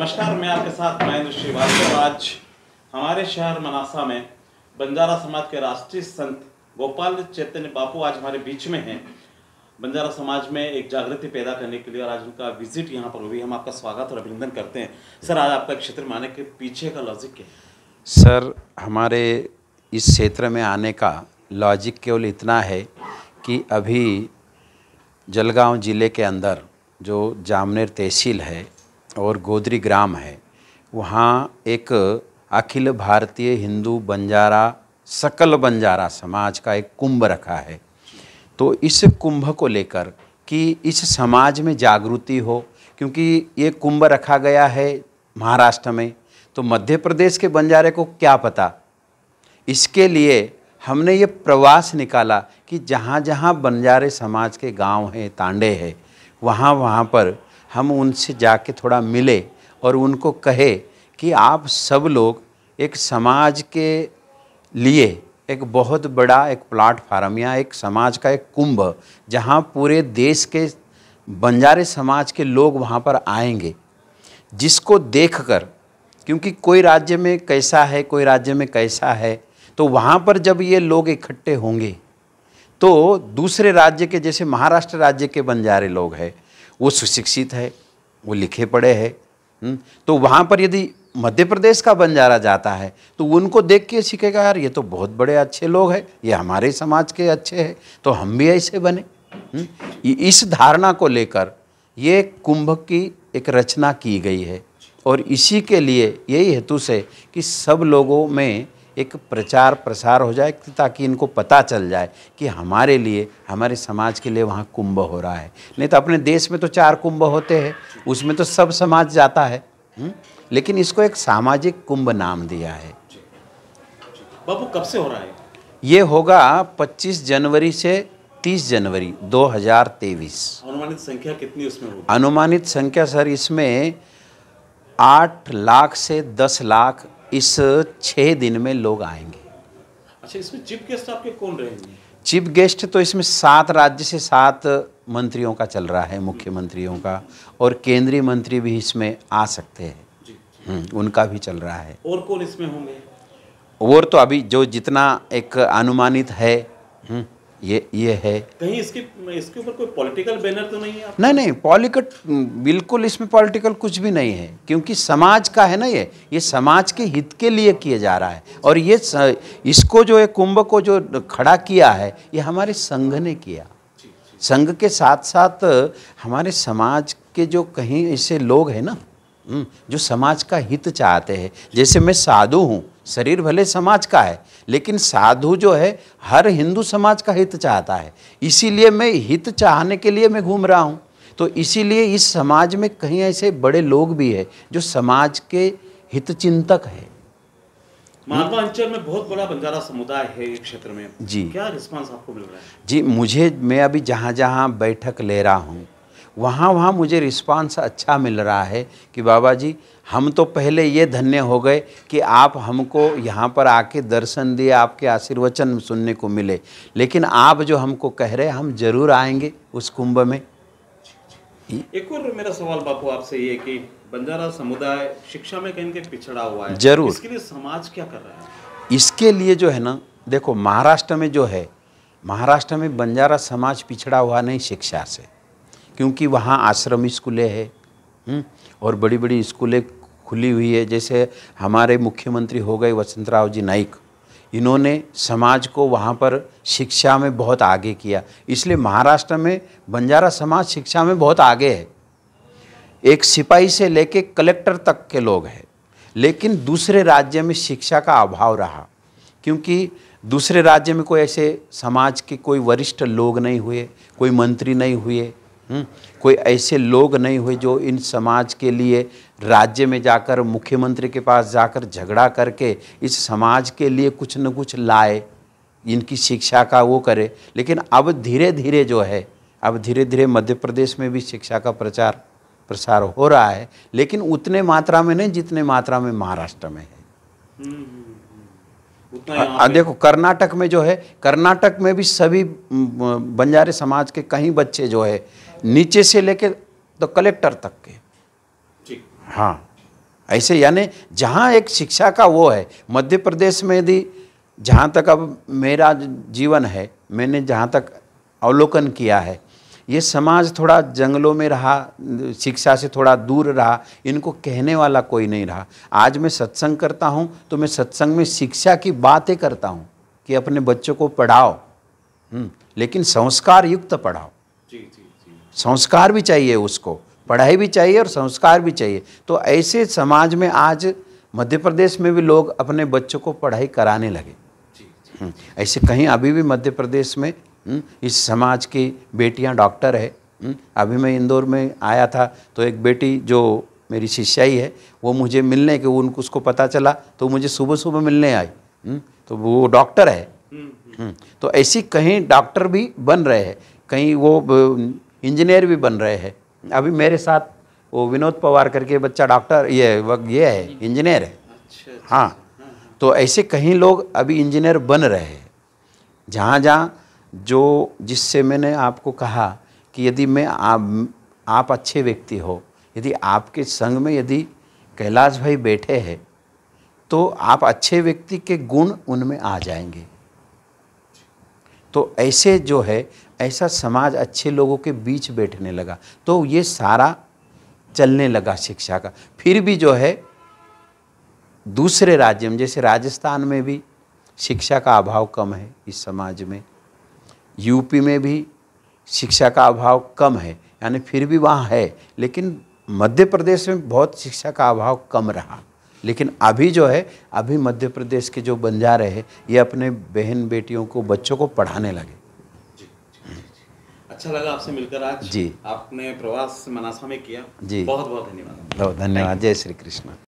नमस्कार मैं आपके साथ महेंद्र श्रीवास्तव आज हमारे शहर मनासा में बंजारा समाज के राष्ट्रीय संत गोपाल चैतन्य बापू आज हमारे बीच में हैं बंजारा समाज में एक जागृति पैदा करने के लिए और आज उनका विजिट यहाँ पर हुई हम आपका स्वागत और अभिनंदन करते हैं सर आज आपका क्षेत्र में आने के पीछे का लॉजिक क्या है सर हमारे इस क्षेत्र में आने का लॉजिक केवल इतना है कि अभी जलगांव ज़िले के अंदर जो जामनेर तहसील है और गोदरी ग्राम है वहाँ एक अखिल भारतीय हिंदू बंजारा सकल बंजारा समाज का एक कुंभ रखा है तो इस कुंभ को लेकर कि इस समाज में जागृति हो क्योंकि ये कुंभ रखा गया है महाराष्ट्र में तो मध्य प्रदेश के बंजारे को क्या पता इसके लिए हमने ये प्रवास निकाला कि जहाँ जहाँ बंजारे समाज के गांव हैं तांडे हैं वहाँ वहाँ पर हम उनसे जाके थोड़ा मिले और उनको कहे कि आप सब लोग एक समाज के लिए एक बहुत बड़ा एक प्लाटफार्म या एक समाज का एक कुंभ जहाँ पूरे देश के बंजारे समाज के लोग वहाँ पर आएंगे जिसको देखकर क्योंकि कोई राज्य में कैसा है कोई राज्य में कैसा है तो वहाँ पर जब ये लोग इकट्ठे होंगे तो दूसरे राज्य के जैसे महाराष्ट्र राज्य के बंजारे लोग हैं वो सुशिक्षित है वो लिखे पढ़े है हम्म, तो वहाँ पर यदि मध्य प्रदेश का बंजारा जाता है तो उनको देख के सीखेगा यार ये तो बहुत बड़े अच्छे लोग हैं ये हमारे समाज के अच्छे हैं तो हम भी ऐसे बने हुँ? हम्म, इस धारणा को लेकर ये कुंभ की एक रचना की गई है और इसी के लिए यही हेतु से कि सब लोगों में एक प्रचार प्रसार हो जाए ताकि इनको पता चल जाए कि हमारे लिए हमारे समाज के लिए वहाँ कुंभ हो रहा है नहीं तो अपने देश में तो चार कुंभ होते हैं उसमें तो सब समाज जाता है हुँ? हम्म? लेकिन इसको एक सामाजिक कुंभ नाम दिया है बाबू कब से हो रहा है ये होगा 25 जनवरी से 30 जनवरी 2023 हजार तेईस अनुमानित संख्या कितनी उसमें अनुमानित संख्या सर इसमें आठ लाख से दस लाख इस छः दिन में लोग आएंगे अच्छा इसमें चीफ गेस्ट आपके कौन रहेंगे चीफ गेस्ट तो इसमें सात राज्य से सात मंत्रियों का चल रहा है मुख्यमंत्रियों का और केंद्रीय मंत्री भी इसमें आ सकते हैं हम्म, उनका भी चल रहा है और कौन इसमें होंगे और तो अभी जो जितना एक अनुमानित है हम्म, ये ये है कहीं इसकी इसके ऊपर कोई पॉलिटिकल बैनर तो नहीं है नहीं नहीं पॉलिकट बिल्कुल इसमें पॉलिटिकल कुछ भी नहीं है क्योंकि समाज का है ना ये ये समाज के हित के लिए किया जा रहा है और ये इसको जो ये कुंभ को जो खड़ा किया है ये हमारे संघ ने किया संघ के साथ साथ हमारे समाज के जो कहीं ऐसे लोग हैं ना हम्म, जो समाज का हित चाहते हैं जैसे मैं साधु हूँ शरीर भले समाज का है लेकिन साधु जो है हर हिंदू समाज का हित चाहता है इसीलिए मैं हित चाहने के लिए मैं घूम रहा हूँ तो इसीलिए इस समाज में कहीं ऐसे बड़े लोग भी हैं जो समाज के हित चिंतक है मालवा अंचल में बहुत बड़ा बंजारा समुदाय है एक क्षेत्र में जी क्या रिस्पांस आपको मिल रहा है जी मुझे मैं अभी जहाँ जहाँ बैठक ले रहा हूँ वहाँ वहाँ मुझे रिस्पांस अच्छा मिल रहा है कि बाबा जी हम तो पहले ये धन्य हो गए कि आप हमको यहाँ पर आके दर्शन दिए आपके आशीर्वचन सुनने को मिले लेकिन आप जो हमको कह रहे हम जरूर आएंगे उस कुंभ में एक और मेरा सवाल बापू आपसे ये कि बंजारा समुदाय शिक्षा में कहीं कहीं पिछड़ा हुआ है जरूर इसके लिए समाज क्या कर रहा है इसके लिए जो है ना देखो महाराष्ट्र में जो है महाराष्ट्र में बंजारा समाज पिछड़ा हुआ नहीं शिक्षा से क्योंकि वहाँ आश्रम स्कूलें हैं हम्म, और बड़ी बड़ी स्कूलें खुली हुई है जैसे हमारे मुख्यमंत्री हो गए वसंतराव जी नाइक इन्होंने समाज को वहाँ पर शिक्षा में बहुत आगे किया इसलिए महाराष्ट्र में बंजारा समाज शिक्षा में बहुत आगे है एक सिपाही से लेके कलेक्टर तक के लोग हैं लेकिन दूसरे राज्य में शिक्षा का अभाव रहा क्योंकि दूसरे राज्य में कोई ऐसे समाज के कोई वरिष्ठ लोग नहीं हुए कोई मंत्री नहीं हुए हम्म, कोई ऐसे लोग नहीं हुए जो इन समाज के लिए राज्य में जाकर मुख्यमंत्री के पास जाकर झगड़ा करके इस समाज के लिए कुछ न कुछ लाए इनकी शिक्षा का वो करे लेकिन अब धीरे धीरे जो है अब धीरे धीरे मध्य प्रदेश में भी शिक्षा का प्रचार प्रसार हो रहा है लेकिन उतने मात्रा में नहीं जितने मात्रा में महाराष्ट्र में है आ, हम्म, देखो कर्नाटक में जो है कर्नाटक में भी सभी बंजारे समाज के कहीं बच्चे जो है नीचे से लेकर तो कलेक्टर तक के हाँ ऐसे यानी जहाँ एक शिक्षा का वो है मध्य प्रदेश में यदि जहाँ तक अब मेरा जीवन है मैंने जहाँ तक अवलोकन किया है ये समाज थोड़ा जंगलों में रहा शिक्षा से थोड़ा दूर रहा इनको कहने वाला कोई नहीं रहा आज मैं सत्संग करता हूँ तो मैं सत्संग में शिक्षा की बातें करता हूँ कि अपने बच्चों को पढ़ाओ हम्म, लेकिन संस्कार युक्त पढ़ाओ संस्कार भी चाहिए उसको पढ़ाई भी चाहिए और संस्कार भी चाहिए तो ऐसे समाज में आज मध्य प्रदेश में भी लोग अपने बच्चों को पढ़ाई कराने लगे हम्म, ऐसे कहीं अभी भी मध्य प्रदेश में हम्म, इस समाज की बेटियां डॉक्टर है हम्म, अभी मैं इंदौर में आया था तो एक बेटी जो मेरी शिष्याई है वो मुझे मिलने के उनको उसको पता चला तो मुझे सुबह सुबह मिलने आई तो वो डॉक्टर है तो ऐसी कहीं डॉक्टर भी बन रहे हैं कहीं वो इंजीनियर भी बन रहे हैं अभी मेरे साथ वो विनोद पवार करके बच्चा डॉक्टर ये ये है इंजीनियर है अच्छा, अच्छा। हाँ तो ऐसे कहीं लोग अभी इंजीनियर बन रहे हैं जहाँ जहाँ जो जिससे मैंने आपको कहा कि यदि मैं आप आप अच्छे व्यक्ति हो यदि आपके संग में यदि कैलाश भाई बैठे हैं तो आप अच्छे व्यक्ति के गुण उनमें आ जाएंगे तो ऐसे जो है ऐसा समाज अच्छे लोगों के बीच बैठने लगा तो ये सारा चलने लगा शिक्षा का फिर भी जो है दूसरे राज्य में जैसे राजस्थान में भी शिक्षा का अभाव कम है इस समाज में यूपी में भी शिक्षा का अभाव कम है यानी फिर भी वहाँ है लेकिन मध्य प्रदेश में बहुत शिक्षा का अभाव कम रहा लेकिन अभी जो है अभी मध्य प्रदेश के जो बंजारे हैं ये अपने बहन बेटियों को बच्चों को पढ़ाने लगे अच्छा लगा आपसे मिलकर आज जी आपने प्रवास मनासा में किया जी बहुत बहुत धन्यवाद बहुत धन्यवाद जय श्री कृष्ण